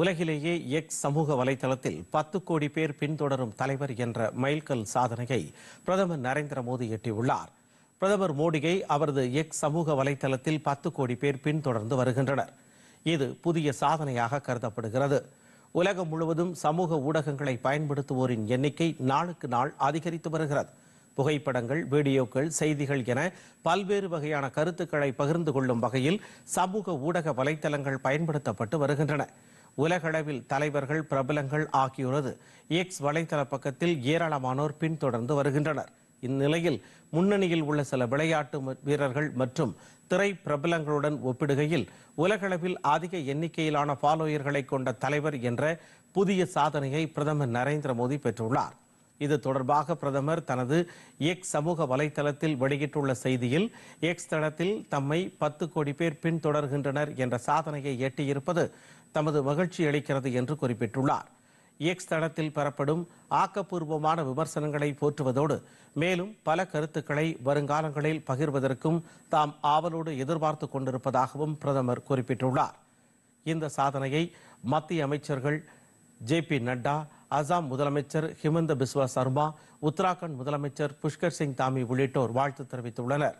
உலகிலேயே எக்ஸ் சமூக வலைதளத்தில் பத்து கோடி பேர் பின்தொடரும் தலைவர் என்ற மைல்கல் சாதனையை பிரதமர் நரேந்திர மோடி எட்டியுள்ளார் பிரதமர் மோடியை அவரது எக்ஸ் சமூக வலைதளத்தில் பத்து கோடி பேர் பின்தொடர்ந்து வருகின்றனர் இது புதிய சாதனையாக கருதப்படுகிறது உலகம் முழுவதும் சமூக ஊடகங்களை பயன்படுத்துவோரின் எண்ணிக்கை நாளுக்கு நாள் அதிகரித்து வருகிறது புகைப்படங்கள் வீடியோக்கள் செய்திகள் என பல்வேறு வகையான கருத்துக்களை பகிர்ந்து கொள்ளும் வகையில் சமூக ஊடக வலைதளங்கள் பயன்படுத்தப்பட்டு வருகின்றன உலகளவில் தலைவர்கள் பிரபலங்கள் ஆகியோரது எக்ஸ் வலைதள பக்கத்தில் ஏராளமானோர் பின்தொடர்ந்து வருகின்றனர் இந்நிலையில் முன்னணியில் உள்ள சில விளையாட்டு வீரர்கள் மற்றும் திரை பிரபலங்களுடன் ஒப்பிடுகையில் உலகளவில் அதிக எண்ணிக்கையிலான ஃபாலோயர்களை கொண்ட தலைவர் என்ற புதிய சாதனையை பிரதமர் நரேந்திர மோடி பெற்றுள்ளார் இது தொடர்பாக பிரதமர் தனது எக்ஸ் சமூக வலைதளத்தில் வெளியிட்டுள்ள செய்தியில் எக்ஸ் தளத்தில் தம்மை பத்து கோடி பேர் பின்தொடர்கின்றனர் என்ற சாதனையை எட்டியிருப்பது தமது மகிழ்ச்சி அளிக்கிறது என்று குறிப்பிட்டுள்ளார் எக்ஸ் தளத்தில் பெறப்படும் ஆக்கப்பூர்வமான விமர்சனங்களை போற்றுவதோடு மேலும் பல கருத்துக்களை வருங்காலங்களில் பகிர்வதற்கும் தாம் ஆவலோடு எதிர்பார்த்து கொண்டிருப்பதாகவும் பிரதமர் குறிப்பிட்டுள்ளார் இந்த சாதனையை மத்திய அமைச்சர்கள் ஜே பி நட்டா அசாம் முதலமைச்சர் ஹிமந்த பிஸ்வா சர்மா உத்தராகண்ட் முதலமைச்சர் புஷ்கர் சிங் தாமி உள்ளிட்டோர் வாழ்த்து தெரிவித்துள்ளனர்